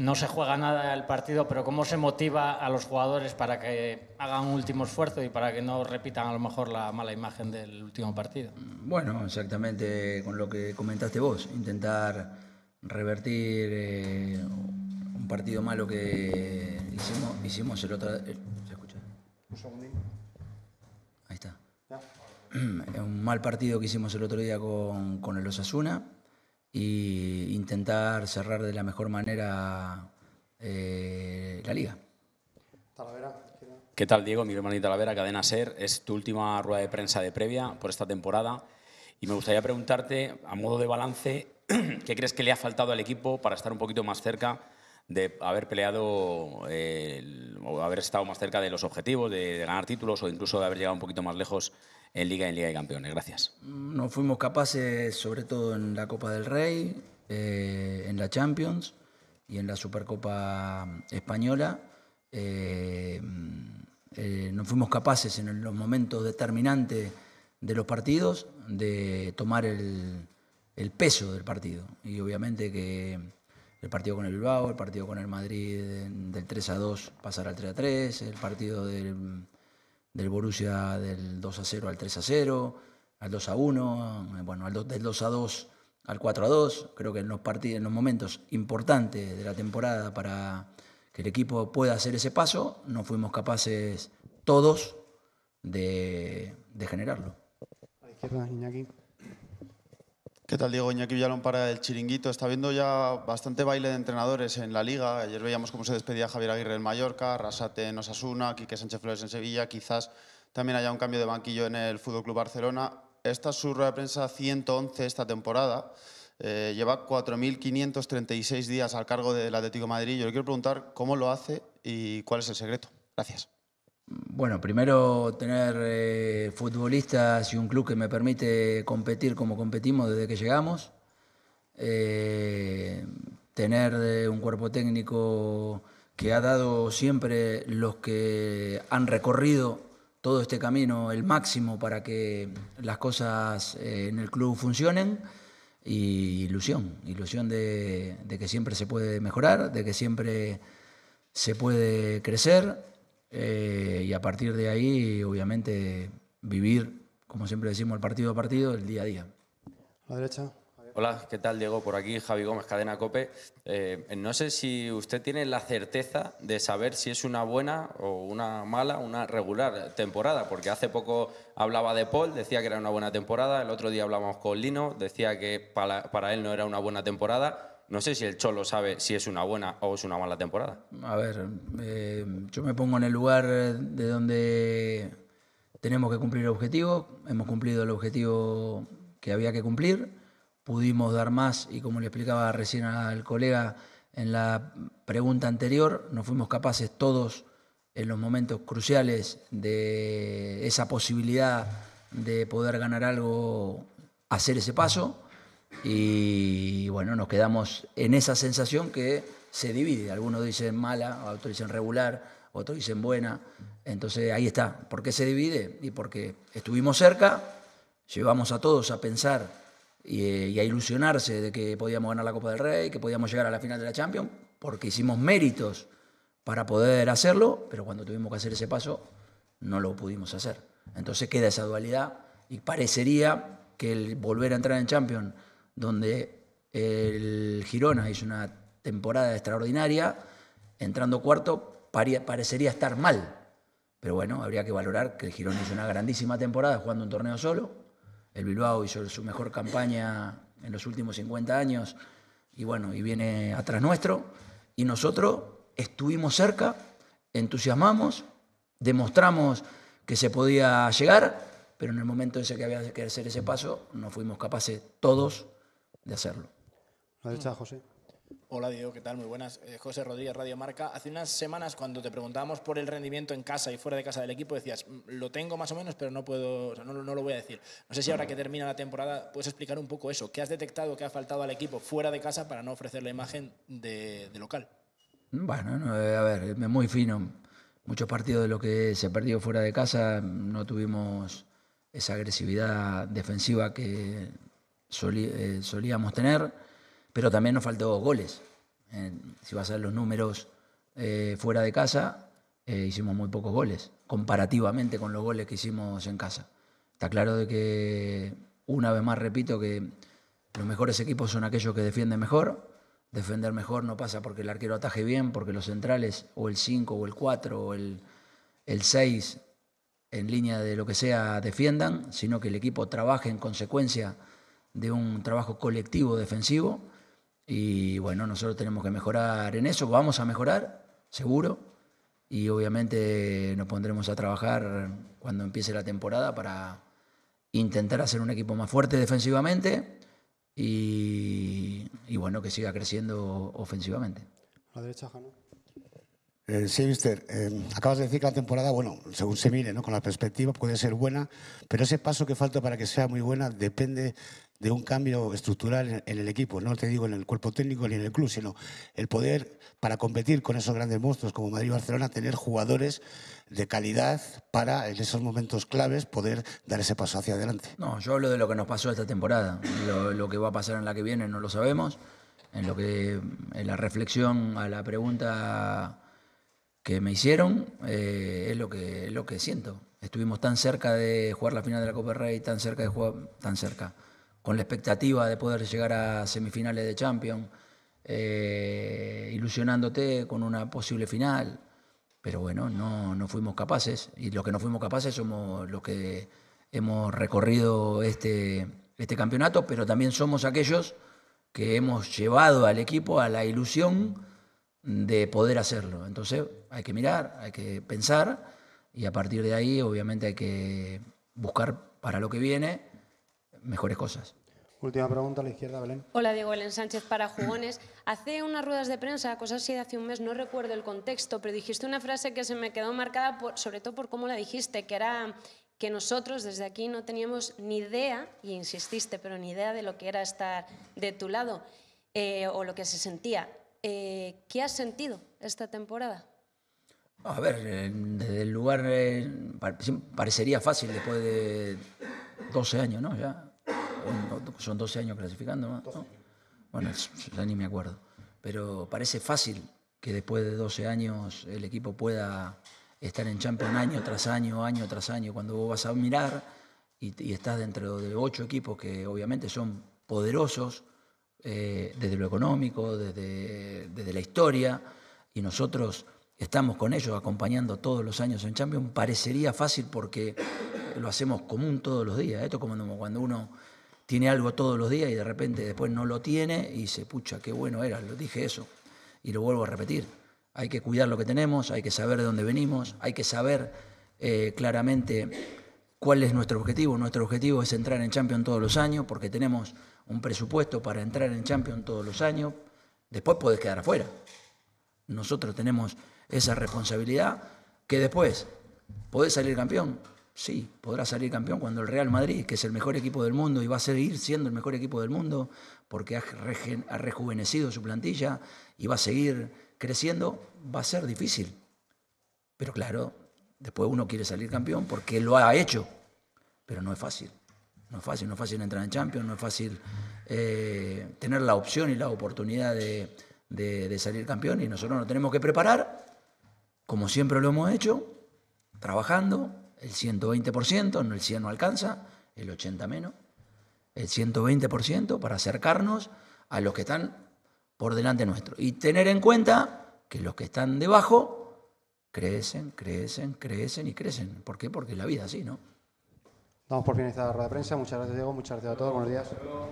no se juega nada el partido, pero cómo se motiva a los jugadores para que hagan un último esfuerzo y para que no repitan a lo mejor la mala imagen del último partido. Bueno, exactamente con lo que comentaste vos, intentar revertir eh, un partido malo que hicimos, el otro... Eh, ¿Se escucha? Un Ahí está. Un mal partido que hicimos el otro día con el Osasuna y intentar cerrar de la mejor manera eh, la liga. ¿Qué tal, Diego? Mi hermanita Talavera, Cadena Ser. Es tu última rueda de prensa de previa por esta temporada y me gustaría preguntarte, a modo de balance, ¿qué crees que le ha faltado al equipo para estar un poquito más cerca de haber peleado eh, o haber estado más cerca de los objetivos, de, ganar títulos o incluso de haber llegado un poquito más lejos en Liga Liga de Campeones? Gracias. No fuimos capaces, sobre todo en la Copa del Rey, eh, en la Champions y en la Supercopa Española. Eh, eh, no fuimos capaces en los momentos determinantes de los partidos de tomar el, el peso del partido. Y obviamente que el partido con el Bilbao, el partido con el Madrid del 3 a 2 pasar al 3 a 3, el partido del del Borussia del 2 a 0 al 3 a 0, al 2 a 1, eh, bueno, al del 2 a 2 al 4 a 2. Creo que en los, en los momentos importantes de la temporada para que el equipo pueda hacer ese paso, no fuimos capaces todos de, generarlo. ¿Qué tal, Diego? Iñaki Villalón para el Chiringuito. Está viendo ya bastante baile de entrenadores en la Liga. Ayer veíamos cómo se despedía Javier Aguirre en Mallorca, Rasate en Osasuna, Quique Sánchez Flores en Sevilla. Quizás también haya un cambio de banquillo en el Fútbol Club Barcelona. Esta es su rueda de prensa 111 esta temporada. Eh, lleva 4.536 días al cargo del Atlético de Madrid. Yo le quiero preguntar cómo lo hace y cuál es el secreto. Gracias. Bueno, primero tener eh, futbolistas y un club que me permite competir como competimos desde que llegamos. Eh, tener eh, un cuerpo técnico que ha dado siempre los que han recorrido todo este camino el máximo para que las cosas en el club funcionen y ilusión, ilusión de que siempre se puede mejorar, de que siempre se puede crecer eh, y a partir de ahí, obviamente, vivir, como siempre decimos, el partido a partido, el día a día. A la derecha. Hola, ¿qué tal Diego? Por aquí Javi Gómez, Cadena Cope. Eh, no sé si usted tiene la certeza de saber si es una buena o una mala, una regular temporada, porque hace poco hablaba de Paul, decía que era una buena temporada, el otro día hablábamos con Lino, decía que para, para él no era una buena temporada. No sé si el Cholo sabe si es una buena o es una mala temporada. A ver, eh, yo me pongo en el lugar de donde tenemos que cumplir el objetivo. Hemos cumplido el objetivo que había que cumplir. Pudimos dar más y como le explicaba recién al colega en la pregunta anterior, no fuimos capaces todos en los momentos cruciales de esa posibilidad de poder ganar algo, hacer ese paso. Y bueno, nos quedamos en esa sensación que se divide. Algunos dicen mala, otros dicen regular, otros dicen buena. Entonces ahí está. ¿Por qué se divide? Y porque estuvimos cerca, llevamos a todos a pensar eh, y, a ilusionarse de que podíamos ganar la Copa del Rey, que podíamos llegar a la final de la Champions, porque hicimos méritos para poder hacerlo, pero cuando tuvimos que hacer ese paso no lo pudimos hacer. Entonces queda esa dualidad y parecería que el volver a entrar en Champions donde el Girona hizo una temporada extraordinaria, entrando cuarto parecería estar mal, pero bueno, habría que valorar que el Girona hizo una grandísima temporada jugando un torneo solo, el Bilbao hizo su mejor campaña en los últimos 50 años y bueno, y viene atrás nuestro, y nosotros estuvimos cerca, entusiasmamos, demostramos que se podía llegar, pero en el momento ese que había que hacer ese paso, no fuimos capaces todos de hacerlo. Hola Diego, ¿qué tal? Muy buenas. Eh, José Rodríguez, Radio Marca. Hace unas semanas cuando te preguntábamos por el rendimiento en casa y fuera de casa del equipo, decías, mm, lo tengo más o menos, pero no puedo, o sea, no, lo voy a decir. No sé si ahora que termina la temporada puedes explicar un poco eso. ¿Qué has detectado que ha faltado al equipo fuera de casa para no ofrecer la imagen de, local? Bueno, no, eh, a ver, muy fino. Muchos partidos de lo que se ha perdido fuera de casa no tuvimos esa agresividad defensiva que eh, solíamos tener, pero también nos faltó goles. si vas a ver los números eh, fuera de casa, eh, hicimos muy pocos goles, comparativamente con los goles que hicimos en casa. Está claro de que, una vez más repito, que los mejores equipos son aquellos que defienden mejor. Defender mejor no pasa porque el arquero ataje bien, porque los centrales, o el 5, o el 4, o el, el 6, en línea de lo que sea, defiendan, sino que el equipo trabaje en consecuencia de un trabajo colectivo defensivo. Y bueno, nosotros tenemos que mejorar en eso, vamos a mejorar, seguro. Y obviamente nos pondremos a trabajar cuando empiece la temporada para intentar hacer un equipo más fuerte defensivamente y, bueno, que siga creciendo ofensivamente. La derecha, Jano. Eh, sí, Mister, eh, acabas de decir que la temporada, bueno, según se mire, ¿no? con la perspectiva puede ser buena, pero ese paso que falta para que sea muy buena depende de un cambio estructural en el equipo, no te digo en el cuerpo técnico ni en el club, sino el poder para competir con esos grandes monstruos como Madrid y Barcelona, tener jugadores de calidad para en esos momentos claves poder dar ese paso hacia adelante. No, yo hablo de lo que nos pasó esta temporada, lo, que va a pasar en la que viene no lo sabemos, en lo que en la reflexión a la pregunta que me hicieron eh, es lo que, es lo que siento. Estuvimos tan cerca de jugar la final de la Copa del Rey, tan cerca de jugar, tan cerca con la expectativa de poder llegar a semifinales de Champions, eh, ilusionándote con una posible final. Pero bueno, no, no fuimos capaces. Y los que no fuimos capaces somos los que hemos recorrido este, este campeonato, pero también somos aquellos que hemos llevado al equipo a la ilusión de poder hacerlo. Entonces hay que mirar, hay que pensar y a partir de ahí obviamente hay que buscar para lo que viene mejores cosas. Última pregunta a la izquierda, Belén. Hola, Diego Belén Sánchez para Jugones. Hace unas ruedas de prensa, cosas así de hace un mes, no recuerdo el contexto, pero dijiste una frase que se me quedó marcada, sobre todo por cómo la dijiste, que era que nosotros desde aquí no teníamos ni idea, y insististe, pero ni idea de lo que era estar de tu lado eh, o lo que se sentía. Eh, ¿Qué has sentido esta temporada? A ver, eh, desde el lugar parecería fácil después de 12 años, ¿no? Ya son 12 años clasificando, Bueno, ya ni me acuerdo. Pero parece fácil que después de 12 años el equipo pueda estar en Champions año tras año, año tras año. Cuando vos vas a mirar y, estás dentro de ocho equipos que obviamente son poderosos eh, desde lo económico, desde, desde la historia, y nosotros estamos con ellos acompañando todos los años en Champions, parecería fácil porque lo hacemos común todos los días. Esto es como cuando uno tiene algo todos los días y de repente después no lo tiene y se pucha, qué bueno era, lo dije eso y lo vuelvo a repetir. Hay que cuidar lo que tenemos, hay que saber de dónde venimos, hay que saber eh, claramente cuál es nuestro objetivo. Nuestro objetivo es entrar en Champions todos los años porque tenemos un presupuesto para entrar en Champions todos los años. Después podés quedar afuera. Nosotros tenemos esa responsabilidad que después podés salir campeón, Sí, podrá salir campeón cuando el Real Madrid, que es el mejor equipo del mundo y va a seguir siendo el mejor equipo del mundo porque ha, rejuvenecido su plantilla y va a seguir creciendo, va a ser difícil. Pero claro, después uno quiere salir campeón porque lo ha hecho, pero no es fácil. No es fácil, no es fácil entrar en Champions, no es fácil eh, tener la opción y la oportunidad de, de, salir campeón y nosotros nos tenemos que preparar, como siempre lo hemos hecho, trabajando, el 120%, no el 100 no alcanza, el 80 menos, el 120% para acercarnos a los que están por delante nuestro. Y tener en cuenta que los que están debajo crecen, crecen, crecen y crecen. ¿Por qué? Porque la vida así, ¿no? Damos por fin esta rueda de prensa. Muchas gracias, Diego. Muchas gracias a todos. Buenos días.